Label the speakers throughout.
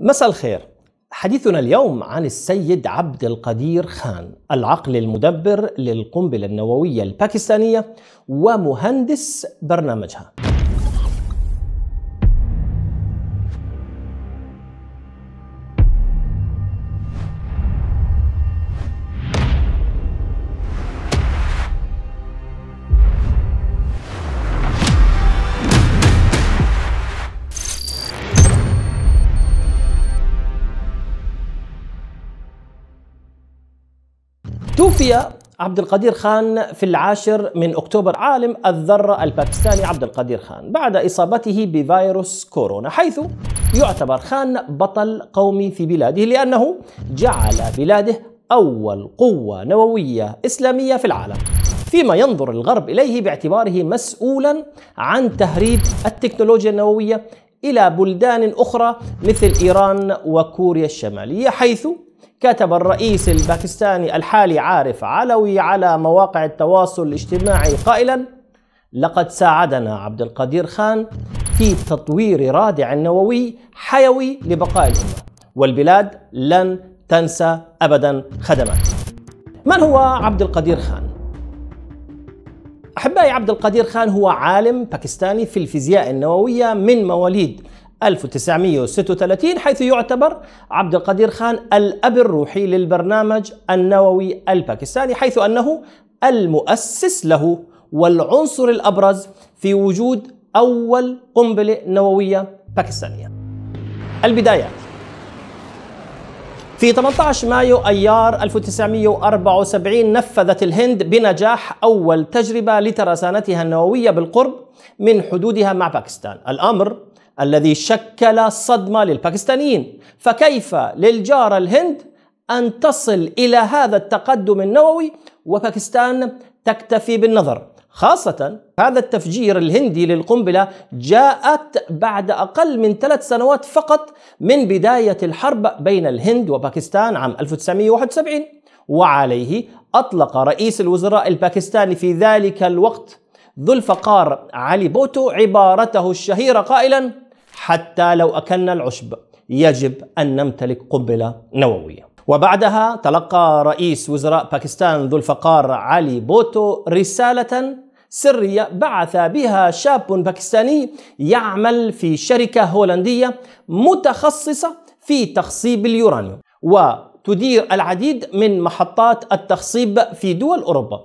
Speaker 1: مساء الخير حديثنا اليوم عن السيد عبد القدير خان العقل المدبر للقنبلة النووية الباكستانية ومهندس برنامجها توفي عبد القدير خان في العاشر من اكتوبر عالم الذره الباكستاني عبد القدير خان بعد اصابته بفيروس كورونا حيث يعتبر خان بطل قومي في بلاده لانه جعل بلاده اول قوه نوويه اسلاميه في العالم فيما ينظر الغرب اليه باعتباره مسؤولا عن تهريب التكنولوجيا النوويه الى بلدان اخرى مثل ايران وكوريا الشماليه حيث كتب الرئيس الباكستاني الحالي عارف علوي على مواقع التواصل الاجتماعي قائلا لقد ساعدنا عبد القدير خان في تطوير رادع نووي حيوي لبقاء الأمة والبلاد لن تنسى أبدا خدماته من هو عبد القدير خان؟ أحبائي عبد القدير خان هو عالم باكستاني في الفيزياء النووية من مواليد 1936 حيث يعتبر عبد القدير خان الأب الروحي للبرنامج النووي الباكستاني حيث أنه المؤسس له والعنصر الأبرز في وجود أول قنبلة نووية باكستانية البدايات في 18 مايو أيار 1974 نفذت الهند بنجاح أول تجربة لترسانتها النووية بالقرب من حدودها مع باكستان الأمر الذي شكل صدمة للباكستانيين فكيف للجارة الهند أن تصل إلى هذا التقدم النووي وباكستان تكتفي بالنظر خاصة هذا التفجير الهندي للقنبلة جاءت بعد أقل من ثلاث سنوات فقط من بداية الحرب بين الهند وباكستان عام 1971 وعليه أطلق رئيس الوزراء الباكستاني في ذلك الوقت ذو الفقار علي بوتو عبارته الشهيرة قائلا حتى لو أكلنا العشب يجب أن نمتلك قنبلة نووية وبعدها تلقى رئيس وزراء باكستان ذو الفقار علي بوتو رسالة سرية بعث بها شاب باكستاني يعمل في شركة هولندية متخصصة في تخصيب اليورانيوم وتدير العديد من محطات التخصيب في دول أوروبا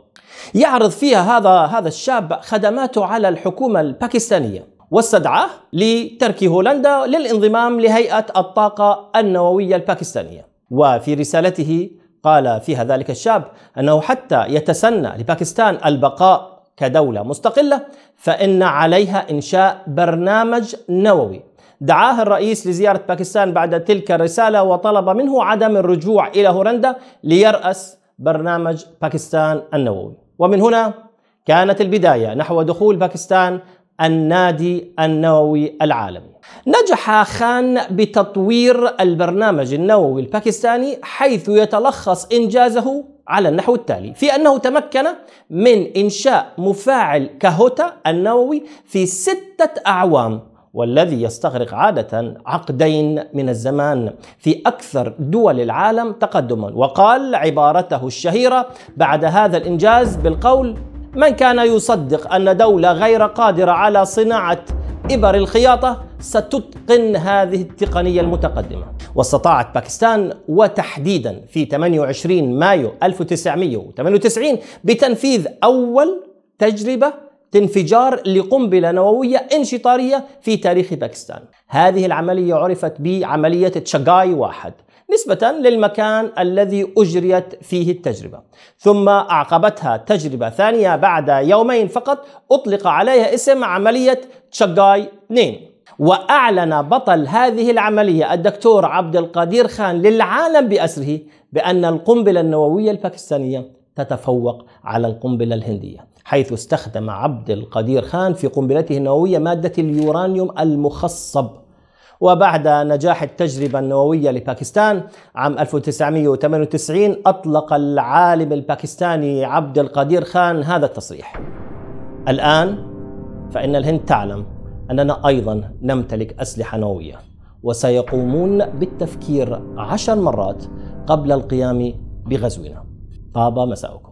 Speaker 1: يعرض فيها هذا هذا الشاب خدماته على الحكومة الباكستانية واستدعاه لترك هولندا للانضمام لهيئة الطاقة النووية الباكستانية وفي رسالته قال فيها ذلك الشاب أنه حتى يتسنى لباكستان البقاء كدولة مستقلة فإن عليها إنشاء برنامج نووي دعاه الرئيس لزيارة باكستان بعد تلك الرسالة وطلب منه عدم الرجوع إلى هولندا ليرأس برنامج باكستان النووي ومن هنا كانت البداية نحو دخول باكستان النادي النووي العالمي نجح خان بتطوير البرنامج النووي الباكستاني حيث يتلخص إنجازه على النحو التالي في أنه تمكن من إنشاء مفاعل كهوتا النووي في ستة أعوام والذي يستغرق عادة عقدين من الزمان في أكثر دول العالم تقدما وقال عبارته الشهيرة بعد هذا الإنجاز بالقول من كان يصدق أن دولة غير قادرة على صناعة إبر الخياطة ستتقن هذه التقنية المتقدمة واستطاعت باكستان وتحديدا في 28 مايو 1998 بتنفيذ أول تجربة انفجار لقنبلة نووية انشطارية في تاريخ باكستان هذه العملية عرفت بعملية تشاغاي واحد نسبة للمكان الذي أجريت فيه التجربة ثم أعقبتها تجربة ثانية بعد يومين فقط أطلق عليها اسم عملية تشاغاي 2 وأعلن بطل هذه العملية الدكتور عبد القادير خان للعالم بأسره بأن القنبلة النووية الباكستانية تتفوق على القنبلة الهندية حيث استخدم عبد القدير خان في قنبلته النووية مادة اليورانيوم المخصب وبعد نجاح التجربة النووية لباكستان عام 1998 أطلق العالم الباكستاني عبد القدير خان هذا التصريح الآن فإن الهند تعلم أننا أيضا نمتلك أسلحة نووية وسيقومون بالتفكير عشر مرات قبل القيام بغزونا طاب مساؤكم